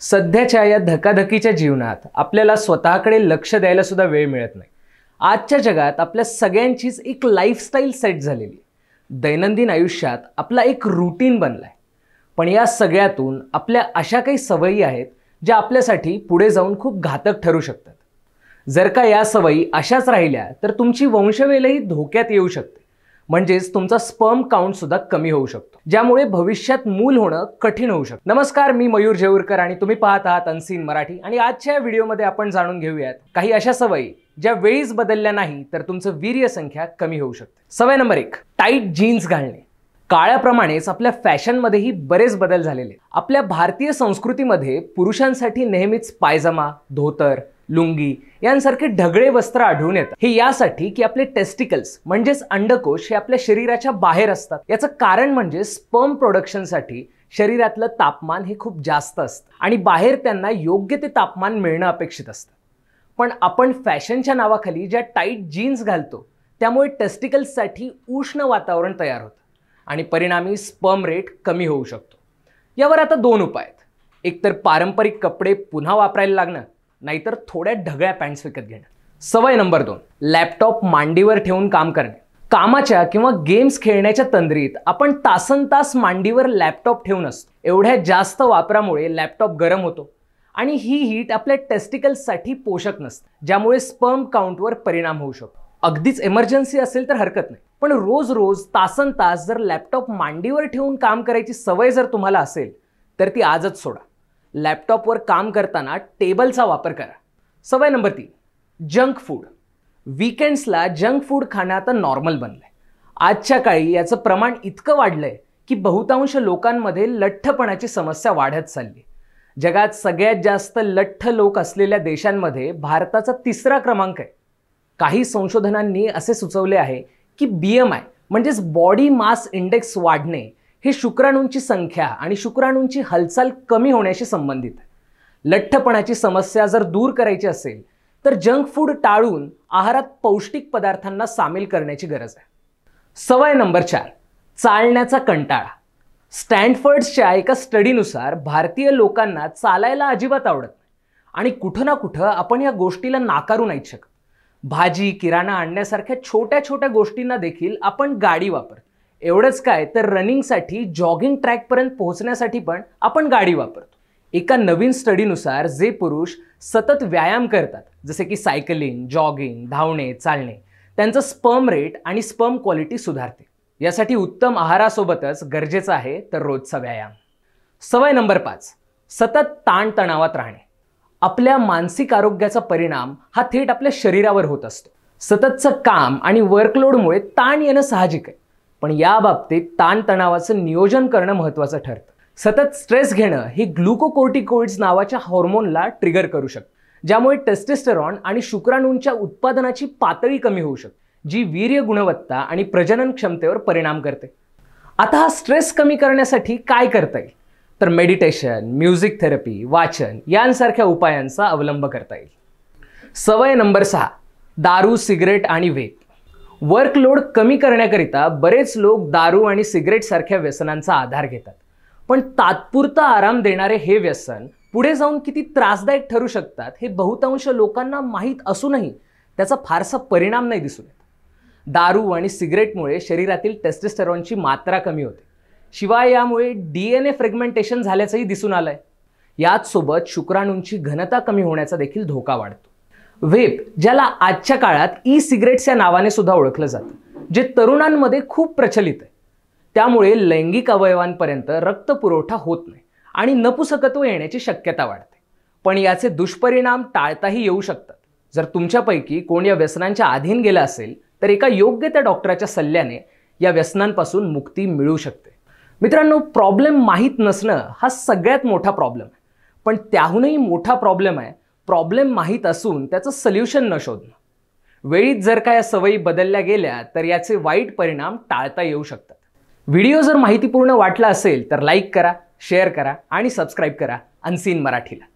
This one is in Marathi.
सध्याच्या या धकाधकीच्या जीवनात आपल्याला स्वतःकडे लक्ष द्यायला सुद्धा वेळ मिळत नाही आजच्या जगात आपल्या सगळ्यांचीच एक लाईफस्टाईल सेट झालेली दैनंदिन आयुष्यात आपला एक रुटीन बनला आहे पण या सगळ्यातून आपल्या अशा काही सवयी आहेत ज्या आपल्यासाठी पुढे जाऊन खूप घातक ठरू शकतात जर का या सवयी अशाच राहिल्या तर तुमची वंशवेलही धोक्यात येऊ शकते म्हणजेच तुमचा स्पर्म काउंट सुद्धा कमी होऊ शकतो ज्यामुळे भविष्यात मूल होणं कठीण होऊ शकतं नमस्कार मी मयूर जेऊरकर आणि तुम्ही पाहत आहात अनसीन मराठी आणि आजच्या व्हिडिओमध्ये आपण जाणून घेऊयात काही अशा सवयी ज्या वेळीच बदलल्या नाही तर तुमचं वीर्य संख्या कमी होऊ शकते सवय नंबर एक टाईट जीन्स घालणे काळाप्रमाणेच आपल्या फॅशनमध्येही बरेच बदल झालेले आपल्या भारतीय संस्कृतीमध्ये पुरुषांसाठी नेहमीच पायजमा धोतर लुंगी यांसारखे ढगळे वस्त्र आढळून येतात हे यासाठी की आपले टेस्टिकल्स म्हणजेच अंडकोश हे आपल्या शरीराच्या बाहेर असतात याचं कारण म्हणजे स्पर्म प्रोडक्शनसाठी शरीरातलं तापमान हे खूप जास्त असतं आणि बाहेर त्यांना योग्य ते तापमान मिळणं अपेक्षित असतं पण आपण फॅशनच्या नावाखाली ज्या टाईट जीन्स घालतो त्यामुळे टेस्टिकल्ससाठी उष्ण वातावरण तयार होतं आणि परिणामी स्पर्म रेट कमी होऊ शकतो यावर आता दोन उपाय आहेत एकतर पारंपरिक कपडे पुन्हा वापरायला लागणं नाहीतर थोड्या ढगळ्या पॅन्ट्स विकत घेणं सवय नंबर दोन लॅपटॉप मांडीवर ठेवून काम करणे कामाच्या किंवा गेम्स खेळण्याच्या तंद्रीत आपण तासन तास मांडीवर लॅपटॉप ठेवून असतो एवढ्या जास्त वापरामुळे लॅपटॉप गरम होतो आणि ही हीट आपल्या टेस्टिकल्ससाठी पोषक नसते ज्यामुळे स्पर्म काउंटवर परिणाम होऊ शकतो अगदीच एमर्जन्सी असेल तर हरकत नाही पण रोज रोज तासन तास जर लॅपटॉप मांडीवर ठेवून काम करायची सवय जर तुम्हाला असेल तर ती आजच सोडा लॅपटॉपवर काम करताना टेबलचा वापर करा सवय नंबर तीन जंक फूड वीकेंड्सला जंक फूड खाणं आता नॉर्मल बनलं आहे आजच्या काळी याचं प्रमाण इतकं वाढलंय की बहुतांश लोकांमध्ये लठ्ठपणाची समस्या वाढत चालली जगात सगळ्यात जास्त लठ्ठ लोक असलेल्या देशांमध्ये भारताचा तिसरा क्रमांक आहे काही संशोधनांनी असे सुचवले आहे की बी एम आय म्हणजेच बॉडी मास इंडेक्स वाढणे हे शुक्राणूंची संख्या आणि शुक्राणूंची हालचाल कमी होण्याशी संबंधित आहे लठ्ठपणाची समस्या जर दूर करायची असेल तर जंक फूड टाळून आहारात पौष्टिक पदार्थांना सामील करण्याची गरज आहे सवय नंबर चार चालण्याचा कंटाळा स्टँडफर्ड्सच्या एका स्टडीनुसार भारतीय लोकांना चालायला अजिबात आवडत नाही आणि कुठं ना कुठं आपण या गोष्टीला नाकारू नाही शकत भाजी किराणा आणण्यासारख्या छोट्या छोट्या गोष्टींना देखील आपण गाडी वापरतो एवढंच काय तर रनिंगसाठी जॉगिंग ट्रॅकपर्यंत पोहोचण्यासाठी पण आपण गाडी वापरतो एका नवीन स्टडीनुसार जे पुरुष सतत व्यायाम करतात जसे की सायकलिंग जॉगिंग धावणे चालणे त्यांचं स्पर्म रेट आणि स्पर्म क्वालिटी सुधारते यासाठी उत्तम आहारासोबतच गरजेचं आहे तर रोजचा व्यायाम सवय नंबर पाच सतत ताणतणावात राहणे आपल्या मानसिक आरोग्याचा परिणाम हा थेट आपल्या शरीरावर होत असतो सततचं काम आणि वर्कलोडमुळे ताण येणं साहजिक आहे पण या बाबतीत ताणतणावाचं नियोजन करणं महत्त्वाचं ठरतं सतत स्ट्रेस घेणं ही ग्लुकोकोर्टिकोइड्स नावाच्या हॉर्मोनला ट्रिगर करू शकतं ज्यामुळे टेस्टेस्टेरॉन आणि शुक्राणूंच्या उत्पादनाची पातळी कमी होऊ शकते जी वीर्य गुणवत्ता आणि प्रजनन क्षमतेवर परिणाम करते आता हा स्ट्रेस कमी करण्यासाठी काय करता येईल तर मेडिटेशन म्युझिक थेरपी वाचन यांसारख्या उपायांचा अवलंब करता येईल सवय नंबर सहा दारू सिगरेट आणि वेप वर्कलोड कमी करण्याकरिता बरेच लोक दारू आणि सिगरेटसारख्या व्यसनांचा आधार घेतात पण तात्पुरता आराम देणारे हे व्यसन पुढे जाऊन किती त्रासदायक ठरू शकतात हे बहुतांश लोकांना माहीत असूनही त्याचा फारसा परिणाम नाही दिसून येत दारू आणि सिगरेटमुळे शरीरातील टेस्टेस्टेरॉनची मात्रा कमी होते शिवाय यामुळे डी एन ए फ्रेगमेंटेशन झाल्याचंही दिसून आलं आहे याचसोबत शुक्राणूंची घनता कमी होण्याचा देखील धोका वाढतो वेप ज्याला आजच्या काळात ई सिगरेट्स या नावाने सुद्धा ओळखलं जातं जे तरुणांमध्ये खूप प्रचलित आहे त्यामुळे लैंगिक अवयवांपर्यंत रक्त पुरवठा होत नाही आणि नपुसकत्व येण्याची शक्यता वाढते पण याचे दुष्परिणाम टाळताही येऊ शकतात जर तुमच्यापैकी कोण या व्यसनांच्या अधीन गेला असेल तर एका योग्य त्या डॉक्टराच्या सल्ल्याने या व्यसनांपासून मुक्ती मिळू शकते मित्रांनो प्रॉब्लेम माहीत नसणं हा सगळ्यात मोठा प्रॉब्लेम आहे पण त्याहूनही मोठा प्रॉब्लेम आहे प्रॉब्लेम माहीत असून त्याचं सल्युशन न शोधणं वेळीत जर का या सवयी बदलल्या गेल्या तर याचे वाईट परिणाम टाळता येऊ शकतात व्हिडिओ जर माहितीपूर्ण वाटला असेल तर लाईक करा शेअर करा आणि सबस्क्राईब करा अनसीन मराठीला